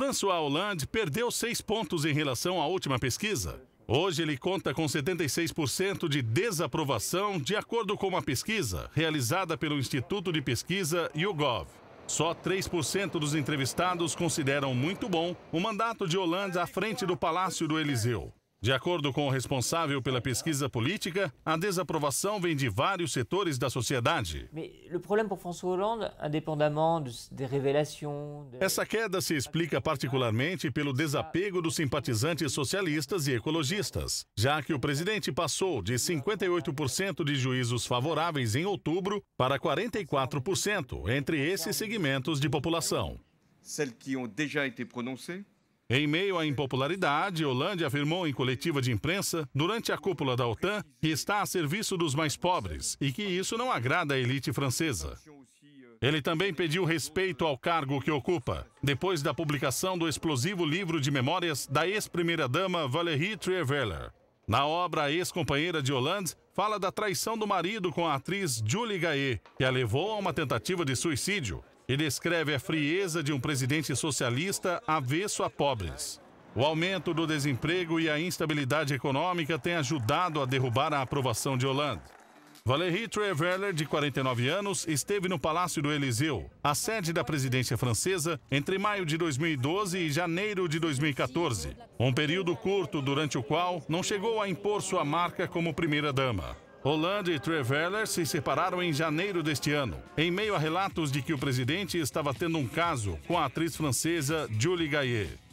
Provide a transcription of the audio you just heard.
François Hollande perdeu seis pontos em relação à última pesquisa. Hoje ele conta com 76% de desaprovação, de acordo com uma pesquisa realizada pelo Instituto de Pesquisa YouGov. Só 3% dos entrevistados consideram muito bom o mandato de Hollande à frente do Palácio do Eliseu. De acordo com o responsável pela pesquisa política, a desaprovação vem de vários setores da sociedade. Essa queda se explica particularmente pelo desapego dos simpatizantes socialistas e ecologistas, já que o presidente passou de 58% de juízos favoráveis em outubro para 44% entre esses segmentos de população. Celles qui em meio à impopularidade, Hollande afirmou em coletiva de imprensa, durante a cúpula da OTAN, que está a serviço dos mais pobres e que isso não agrada à elite francesa. Ele também pediu respeito ao cargo que ocupa, depois da publicação do explosivo livro de memórias da ex-primeira-dama Valérie Trierweiler. Na obra, a ex-companheira de Hollande fala da traição do marido com a atriz Julie Gaillet, que a levou a uma tentativa de suicídio, ele descreve a frieza de um presidente socialista avesso a pobres. O aumento do desemprego e a instabilidade econômica têm ajudado a derrubar a aprovação de Hollande. Valérie Treveller, de 49 anos, esteve no Palácio do Eliseu, a sede da presidência francesa, entre maio de 2012 e janeiro de 2014, um período curto durante o qual não chegou a impor sua marca como primeira-dama. Hollande e Traveller se separaram em janeiro deste ano, em meio a relatos de que o presidente estava tendo um caso com a atriz francesa Julie Gayet.